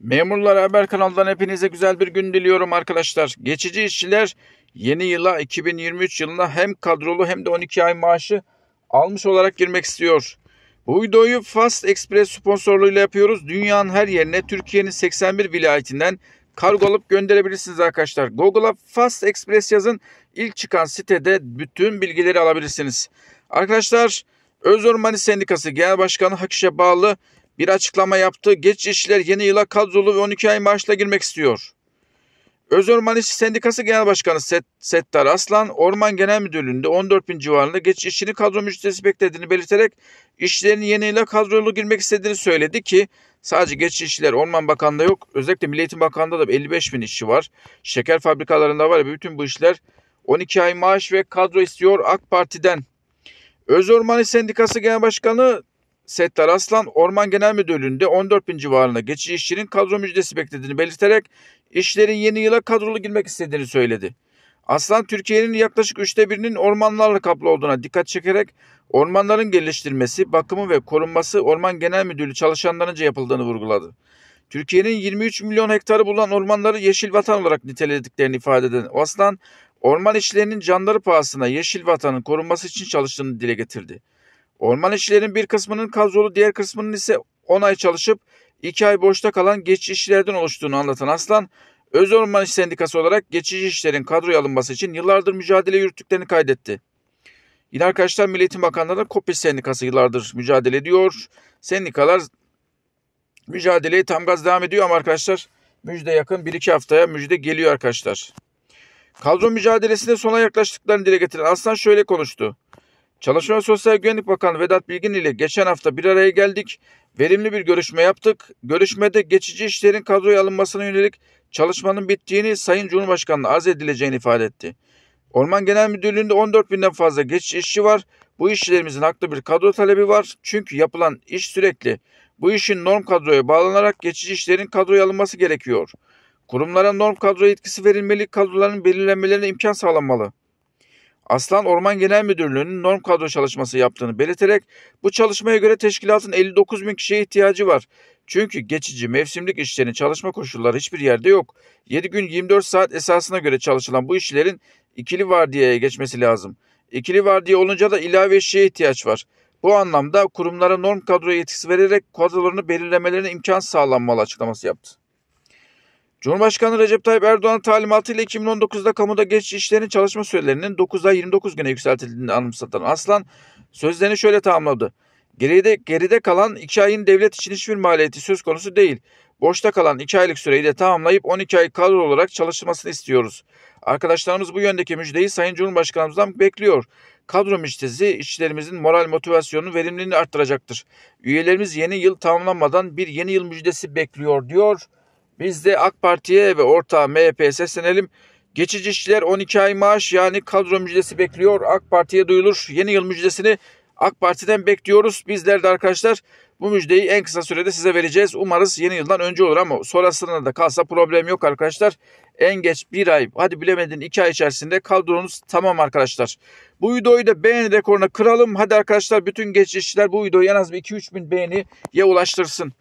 Memurlar Haber kanalından hepinize güzel bir gün diliyorum arkadaşlar. Geçici işçiler yeni yıla 2023 yılına hem kadrolu hem de 12 ay maaşı almış olarak girmek istiyor. Bu videoyu Fast Express sponsorluğuyla yapıyoruz. Dünyanın her yerine Türkiye'nin 81 vilayetinden kargo alıp gönderebilirsiniz arkadaşlar. Google'a Fast Express yazın. İlk çıkan sitede bütün bilgileri alabilirsiniz. Arkadaşlar Özormani Sendikası Genel Başkanı Hakiş'e bağlı bir açıklama yaptı. Geç işçiler yeni yıla kadrolu ve 12 ay maaşla girmek istiyor. Öz Orman İşçi Sendikası Genel Başkanı Set, Settar Aslan, Orman Genel Müdürlüğü'nde 14 bin civarında geç işçinin kadro müjdesi beklediğini belirterek işçilerin yeni yıla kadrolu girmek istediğini söyledi ki sadece geç işçiler Orman Bakanı'nda yok. Özellikle Milli Eğitim Bakanı'nda da 55 bin işçi var. Şeker fabrikalarında var. ve Bütün bu işler 12 ay maaş ve kadro istiyor AK Parti'den. Öz Orman İş Sendikası Genel Başkanı Settar Aslan Orman Genel Müdürlüğü'nde 14 bin civarında geçici işçinin kadro müjdesi beklediğini belirterek işlerin yeni yıla kadrolu girmek istediğini söyledi. Aslan Türkiye'nin yaklaşık üçte birinin ormanlarla kaplı olduğuna dikkat çekerek ormanların geliştirmesi, bakımı ve korunması Orman Genel Müdürlüğü çalışanlarınca yapıldığını vurguladı. Türkiye'nin 23 milyon hektarı bulan ormanları yeşil vatan olarak nitelediklerini ifade eden Aslan, orman işlerinin canları pahasına yeşil vatanın korunması için çalıştığını dile getirdi. Orman işçilerin bir kısmının kadrolu diğer kısmının ise 10 ay çalışıp 2 ay boşta kalan geçici işçilerden oluştuğunu anlatan Aslan, Öz Orman İş Sendikası olarak geçici işçilerin kadroya alınması için yıllardır mücadele yürüttüklerini kaydetti. Yine arkadaşlar Milli Eğitim Bakanlığı'nda Kopis Sendikası yıllardır mücadele ediyor. Sendikalar mücadeleye tam gaz devam ediyor ama arkadaşlar müjde yakın 1-2 haftaya müjde geliyor arkadaşlar. Kadro mücadelesinde sona yaklaştıklarını dile getiren Aslan şöyle konuştu. Çalışma ve Sosyal Güvenlik Bakanı Vedat Bilgin ile geçen hafta bir araya geldik. Verimli bir görüşme yaptık. Görüşmede geçici işlerin kadroya alınmasına yönelik çalışmanın bittiğini Sayın Cumhurbaşkanı'na arz edileceğini ifade etti. Orman Genel Müdürlüğü'nde 14 binden fazla geçici işçi var. Bu işçilerimizin haklı bir kadro talebi var. Çünkü yapılan iş sürekli. Bu işin norm kadroya bağlanarak geçici işlerin kadroya alınması gerekiyor. Kurumlara norm kadro yetkisi verilmeli, kadroların belirlenmelerine imkan sağlanmalı. Aslan Orman Genel Müdürlüğü'nün norm kadro çalışması yaptığını belirterek bu çalışmaya göre teşkilatın 59 bin kişiye ihtiyacı var. Çünkü geçici mevsimlik işçilerin çalışma koşulları hiçbir yerde yok. 7 gün 24 saat esasına göre çalışılan bu işçilerin ikili vardiyaya geçmesi lazım. İkili vardiya olunca da ilave işçiye ihtiyaç var. Bu anlamda kurumlara norm kadro yetkisi vererek kadrolarını belirlemelerine imkan sağlanmalı açıklaması yaptı. Cumhurbaşkanı Recep Tayyip Erdoğan talimatıyla 2019'da kamuda geçici işlerin çalışma sürelerinin 9 ay 29 güne yükseltildiğini anımsatan Aslan sözlerini şöyle tamamladı. Geride, geride kalan 2 ayın devlet için hiçbir maliyeti söz konusu değil. Boşta kalan 2 aylık süreyi de tamamlayıp 12 ay kadro olarak çalışmasını istiyoruz. Arkadaşlarımız bu yöndeki müjdeyi Sayın Cumhurbaşkanımızdan bekliyor. Kadro müjdesi işçilerimizin moral motivasyonunu verimliliğini arttıracaktır. Üyelerimiz yeni yıl tamamlanmadan bir yeni yıl müjdesi bekliyor diyor. Biz de AK Parti'ye ve ortağı MHP'ye seslenelim. Geçici işçiler 12 ay maaş yani kadro müjdesi bekliyor. AK Parti'ye duyulur. Yeni yıl müjdesini AK Parti'den bekliyoruz. Bizler de arkadaşlar bu müjdeyi en kısa sürede size vereceğiz. Umarız yeni yıldan önce olur ama sonrasında da kalsa problem yok arkadaşlar. En geç bir ay hadi bilemedin iki ay içerisinde kadronuz tamam arkadaşlar. Bu videoyu da beğeni rekoruna kıralım. Hadi arkadaşlar bütün geçişçiler bu videoyu en az 2-3 bin beğeniye ulaştırsın.